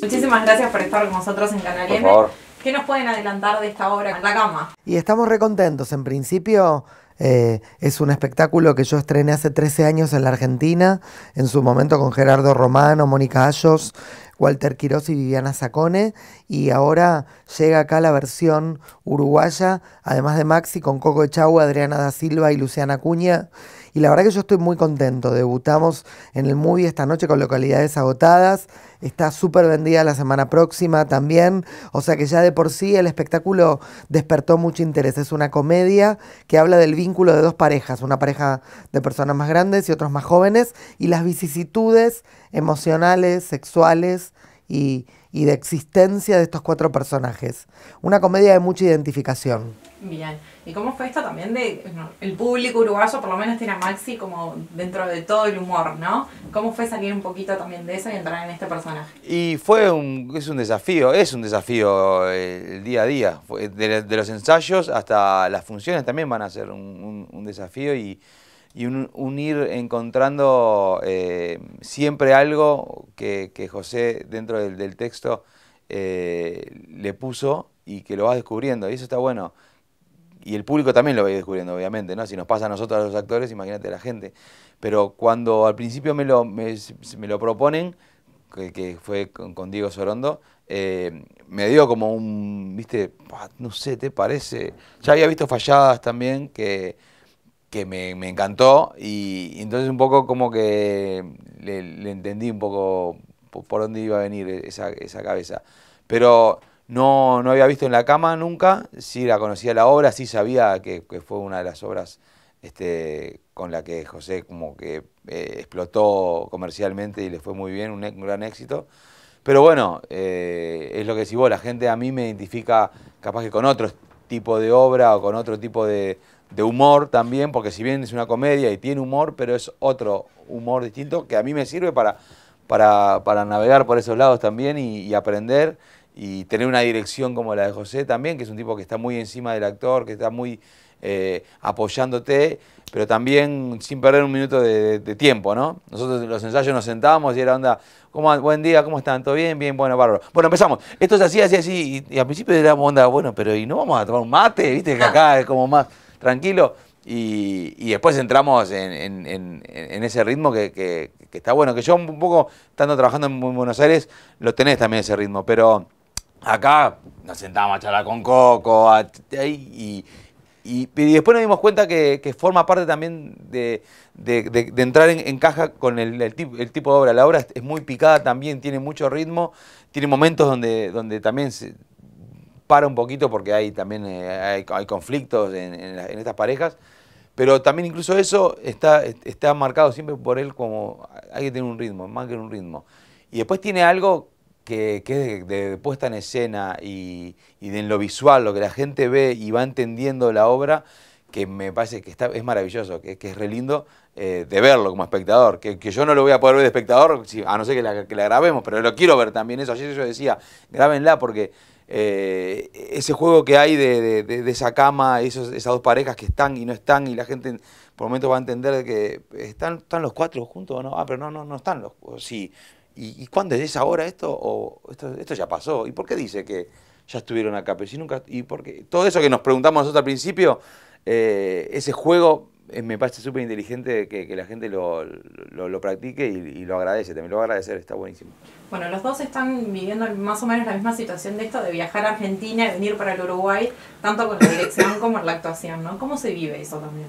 Muchísimas gracias por estar con nosotros en Canal M. ¿Qué nos pueden adelantar de esta obra en la cama? Y estamos recontentos. En principio, eh, es un espectáculo que yo estrené hace 13 años en la Argentina, en su momento con Gerardo Romano, Mónica Ayos, Walter Quiroz y Viviana Sacone, y ahora llega acá la versión uruguaya, además de Maxi, con Coco Echau, Adriana da Silva y Luciana Cuña y la verdad que yo estoy muy contento. Debutamos en el movie esta noche con localidades agotadas. Está súper vendida la semana próxima también. O sea que ya de por sí el espectáculo despertó mucho interés. Es una comedia que habla del vínculo de dos parejas, una pareja de personas más grandes y otros más jóvenes, y las vicisitudes emocionales, sexuales y y de existencia de estos cuatro personajes. Una comedia de mucha identificación. Bien, ¿y cómo fue esto también de el público uruguayo, por lo menos tiene a Maxi como dentro de todo el humor, ¿no? ¿Cómo fue salir un poquito también de eso y entrar en este personaje? Y fue un, es un desafío, es un desafío eh, el día a día, de, los ensayos hasta las funciones también van a ser un, un desafío y y un, ir encontrando eh, siempre algo que, José dentro del, texto eh, le puso y que lo vas descubriendo, y eso está bueno. Y el público también lo va descubriendo, obviamente, ¿no? Si nos pasa a nosotros los actores, imagínate a la gente. Pero cuando al principio me lo, me, lo proponen, que, fue con, Diego Sorondo, eh, me dio como un, viste, no sé, ¿te parece? Ya había visto falladas también que que me, encantó y, entonces un poco como que le, entendí un poco por dónde iba a venir esa, cabeza. Pero no, no, había visto en la cama nunca, sí la conocía la obra, sí sabía que, fue una de las obras este, con la que José como que eh, explotó comercialmente y le fue muy bien, un, gran éxito. Pero bueno, eh, es lo que decís vos, la gente a mí me identifica capaz que con otros tipo de obra o con otro tipo de, humor también, porque si bien es una comedia y tiene humor, pero es otro humor distinto que a mí me sirve para, para, navegar por esos lados también y, aprender y tener una dirección como la de José también, que es un tipo que está muy encima del actor, que está muy eh, apoyándote, pero también sin perder un minuto de, tiempo, ¿no? Nosotros en los ensayos nos sentábamos y era onda, ¿cómo, buen día, ¿cómo están? ¿Todo bien? Bien, bueno, bárbaro. Bueno, empezamos. Esto es así, así, así. Y, al principio era onda, bueno, pero ¿y no vamos a tomar un mate? ¿Viste que acá es como más tranquilo? Y, después entramos en, ese ritmo que, está bueno. Que yo un poco, estando trabajando en Buenos Aires, lo tenés también ese ritmo. Pero acá nos sentábamos a charlar con Coco y, y, después nos dimos cuenta que, forma parte también de, entrar en, caja con el, tipo de obra. La obra es, muy picada también, tiene mucho ritmo, tiene momentos donde, donde también se para un poquito porque hay también eh, hay, conflictos en, estas parejas. Pero también incluso eso está, está marcado siempre por él como hay que tener un ritmo, más que un ritmo. Y después tiene algo que, es de, puesta en escena y, en lo visual, lo que la gente ve y va entendiendo la obra, que me parece que está, es maravilloso, que, es re lindo eh, de verlo como espectador, que, que, yo no lo voy a poder ver de espectador, a no ser que la, grabemos, pero lo quiero ver también eso. Ayer yo decía, grábenla porque eh, ese juego que hay de, esa cama, esos, esas dos parejas que están y no están, y la gente por momento va a entender que están, están los cuatro juntos o no, ah, pero no, no, no están los, sí. ¿Y, cuándo es ahora esto? O esto, ya pasó. ¿Y por qué dice que ya estuvieron acá? Pero si nunca, ¿Y por qué? Todo eso que nos preguntamos nosotros al principio, eh, ese juego eh, me parece súper inteligente que, la gente lo, practique y, lo agradece, también lo va a agradecer, está buenísimo. Bueno, los dos están viviendo más o menos la misma situación de esto, de viajar a Argentina y venir para el Uruguay, tanto con la dirección como en la actuación, ¿no? ¿Cómo se vive eso también?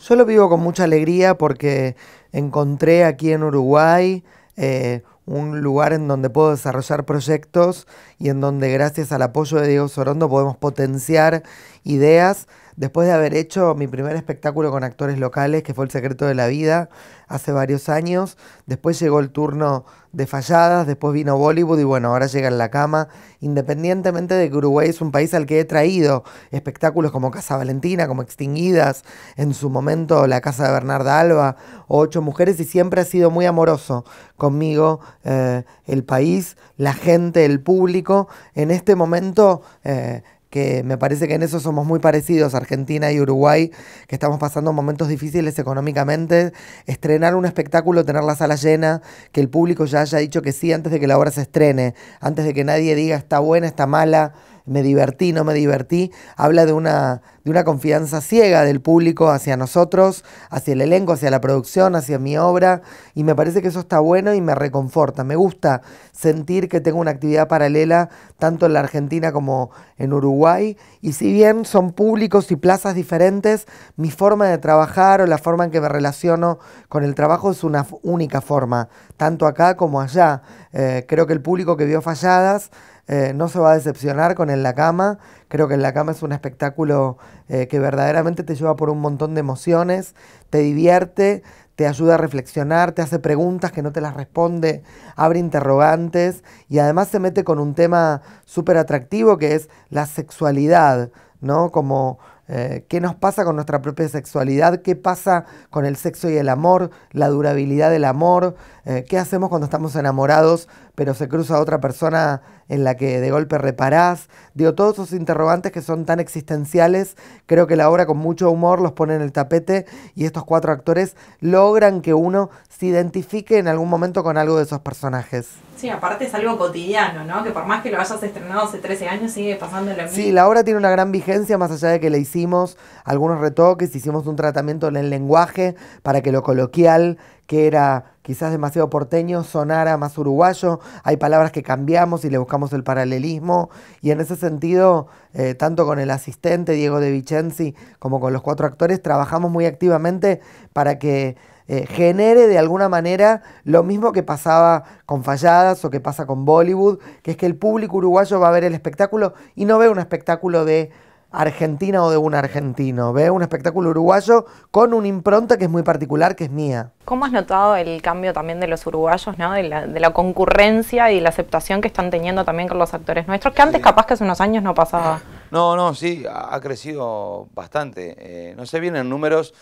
Yo lo vivo con mucha alegría porque encontré aquí en Uruguay eh, un lugar en donde puedo desarrollar proyectos y en donde gracias al apoyo de Diego Sorondo podemos potenciar ideas Después de haber hecho mi primer espectáculo con actores locales, que fue El Secreto de la Vida, hace varios años, después llegó el turno de Falladas, después vino Bollywood y bueno, ahora llega en la cama, independientemente de que Uruguay es un país al que he traído espectáculos como Casa Valentina, como Extinguidas, en su momento La Casa de Bernarda Alba, Ocho Mujeres, y siempre ha sido muy amoroso conmigo eh, el país, la gente, el público. En este momento... Eh, que me parece que en eso somos muy parecidos, Argentina y Uruguay, que estamos pasando momentos difíciles económicamente. Estrenar un espectáculo, tener la sala llena, que el público ya haya dicho que sí antes de que la obra se estrene, antes de que nadie diga está buena, está mala me divertí, no me divertí, habla de una, de una confianza ciega del público hacia nosotros, hacia el elenco, hacia la producción, hacia mi obra, y me parece que eso está bueno y me reconforta. Me gusta sentir que tengo una actividad paralela tanto en la Argentina como en Uruguay, y si bien son públicos y plazas diferentes, mi forma de trabajar o la forma en que me relaciono con el trabajo es una única forma, tanto acá como allá. Eh, creo que el público que vio falladas, eh, no se va a decepcionar con En la Cama. Creo que En la Cama es un espectáculo eh, que verdaderamente te lleva por un montón de emociones, te divierte, te ayuda a reflexionar, te hace preguntas que no te las responde, abre interrogantes y además se mete con un tema súper atractivo que es la sexualidad, ¿no? Como eh, ¿Qué nos pasa con nuestra propia sexualidad? ¿Qué pasa con el sexo y el amor? ¿La durabilidad del amor? Eh, ¿Qué hacemos cuando estamos enamorados pero se cruza otra persona en la que de golpe reparás? Digo, todos esos interrogantes que son tan existenciales, creo que la obra con mucho humor los pone en el tapete y estos cuatro actores logran que uno se identifique en algún momento con algo de esos personajes. Sí, aparte es algo cotidiano, ¿no? Que por más que lo hayas estrenado hace 13 años sigue pasando lo Sí, la obra tiene una gran vigencia más allá de que le hicimos hicimos algunos retoques, hicimos un tratamiento en el lenguaje para que lo coloquial, que era quizás demasiado porteño, sonara más uruguayo. Hay palabras que cambiamos y le buscamos el paralelismo. Y en ese sentido, eh, tanto con el asistente Diego de Vicenzi como con los cuatro actores, trabajamos muy activamente para que eh, genere de alguna manera lo mismo que pasaba con Falladas o que pasa con Bollywood, que es que el público uruguayo va a ver el espectáculo y no ve un espectáculo de argentina o de un argentino. Ve un espectáculo uruguayo con una impronta que es muy particular, que es mía. ¿Cómo has notado el cambio también de los uruguayos, de, la, concurrencia y la aceptación que están teniendo también con los actores nuestros, que antes capaz que hace unos años no pasaba? No, no, sí, ha, crecido bastante. Eh, no sé bien en números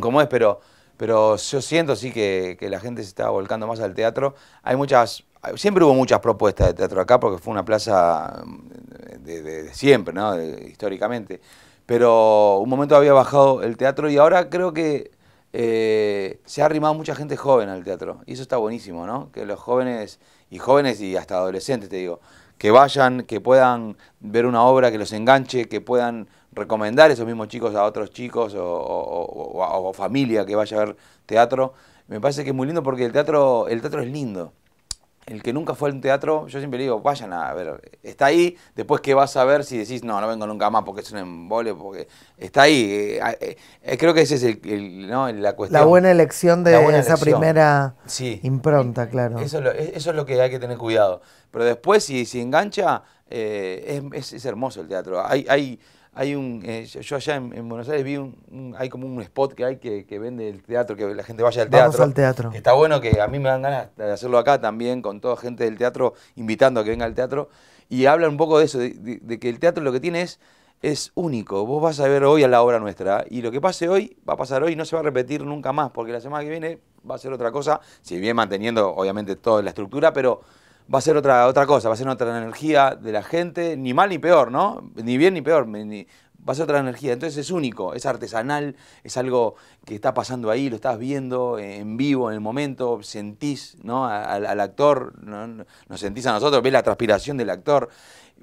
cómo es, pero, yo siento sí que la gente se está volcando más al teatro. Hay muchas Siempre hubo muchas propuestas de teatro acá porque fue una plaza mm, de, siempre, ¿no? históricamente. Pero un momento había bajado el teatro y ahora creo que eh, se ha arrimado mucha gente joven al teatro. Y eso está buenísimo, ¿no? Que los jóvenes, y jóvenes y hasta adolescentes, te digo, que vayan, que puedan ver una obra que los enganche, que puedan recomendar esos mismos chicos a otros chicos o, familia que vaya a ver teatro. Me parece que es muy lindo porque el teatro, el teatro es lindo el que nunca fue al teatro, yo siempre digo, vayan a ver, está ahí, después que vas a ver si decís, no, no vengo nunca más porque es un embole, porque está ahí. Eh, eh, eh, creo que esa es el, la cuestión. La buena elección de esa primera impronta, claro. Eso es, lo, eso es, lo, que hay que tener cuidado. Pero después, si, engancha, es, es, hermoso el teatro. Hay, hay hay un, eh, yo allá en, Buenos Aires vi un, hay como un spot que hay que, vende el teatro, que la gente vaya al teatro. Vamos al teatro. Está bueno que a mí me dan ganas de hacerlo acá también, con toda gente del teatro, invitando a que venga al teatro. Y hablan un poco de eso, de, que el teatro lo que tiene es, es único. Vos vas a ver hoy a la obra nuestra y lo que pase hoy va a pasar hoy y no se va a repetir nunca más, porque la semana que viene va a ser otra cosa, si bien manteniendo obviamente toda la estructura, pero va a ser otra, otra cosa, va a ser otra energía de la gente, ni mal ni peor, ¿no? Ni bien ni peor, va a ser otra energía. Entonces es único, es artesanal, es algo que está pasando ahí, lo estás viendo en vivo, en el momento, sentís ¿no? al, actor, nos sentís a nosotros, ves la transpiración del actor.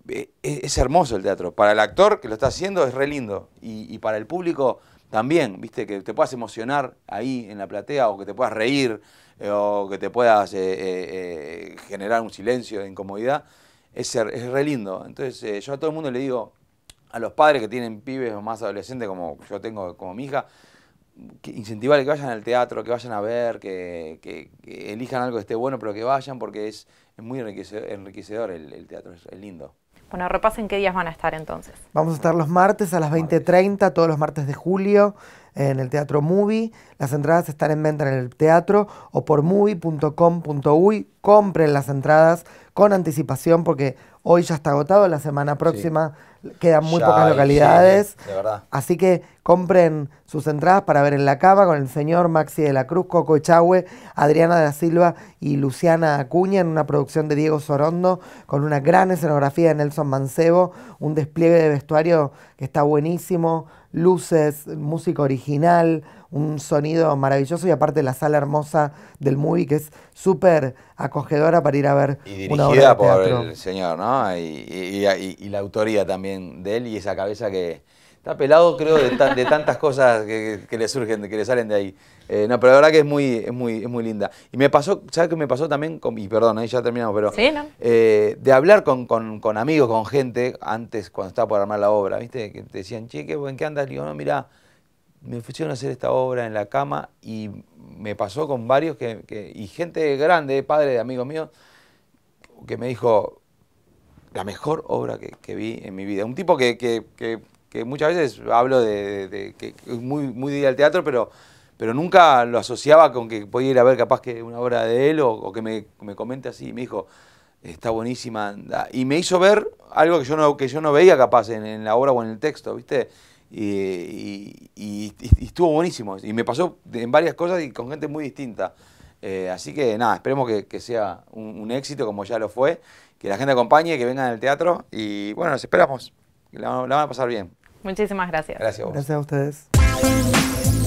Eh, es, hermoso el teatro. Para el actor que lo está haciendo es re lindo y, y para el público también, viste, que te puedas emocionar ahí en la platea o que te puedas reír eh, o que te puedas eh, eh, generar un silencio de incomodidad, es, es re lindo. Entonces yo a todo el mundo le digo, a los padres que tienen pibes o más adolescentes como yo tengo, como mi hija, incentivar que vayan al teatro, que vayan a ver, que, elijan algo que esté bueno, pero que vayan porque es, muy enriquecedor, el, teatro, es lindo. Bueno, repasen qué días van a estar entonces. Vamos a estar los martes a las 20.30, todos los martes de julio, en el Teatro Movie. Las entradas están en venta en el teatro o por movie.com.uy. Compren las entradas con anticipación porque hoy ya está agotado, la semana próxima... Quedan muy pocas localidades. de verdad. Así que compren sus entradas para ver en la cava con el señor Maxi de la Cruz, Coco Echagüe, Adriana de la Silva y Luciana Acuña en una producción de Diego Sorondo con una gran escenografía de Nelson Mancebo, un despliegue de vestuario que está buenísimo, luces, música original, un sonido maravilloso y aparte la sala hermosa del movie que es súper acogedora para ir a ver. Y dirigida por el señor, ¿no? y la autoría también de él y esa cabeza que está pelado, creo, de, tantas cosas que, le surgen, que le salen de ahí. Eh, no, pero la verdad que es muy, es muy, muy linda. Y me pasó, ¿sabes que me pasó también? Con, y perdón, ahí ya terminamos, pero. Eh, de hablar con, amigos, con gente, antes, cuando estaba por armar la obra, ¿viste? Que te decían, che, ¿qué, ¿en qué andas? digo, no, mira, me ofrecieron hacer esta obra en la cama y me pasó con varios que, y gente grande, padre de amigos míos, que me dijo, la mejor obra que, vi en mi vida. Un tipo que, muchas veces hablo de, que es muy, muy al teatro, pero, pero nunca lo asociaba con que podía ir a ver capaz que una obra de él o, que me, me, comente así. Me dijo, está buenísima. Y me hizo ver algo que yo no, que yo no veía capaz en, la obra o en el texto, ¿viste? Y, estuvo buenísimo. Y me pasó en varias cosas y con gente muy distinta. Eh, así que nada, esperemos que, sea un, éxito como ya lo fue que la gente acompañe, que vengan al teatro y bueno, los esperamos. La, la van a pasar bien. Muchísimas gracias. Gracias a vos. Gracias a ustedes.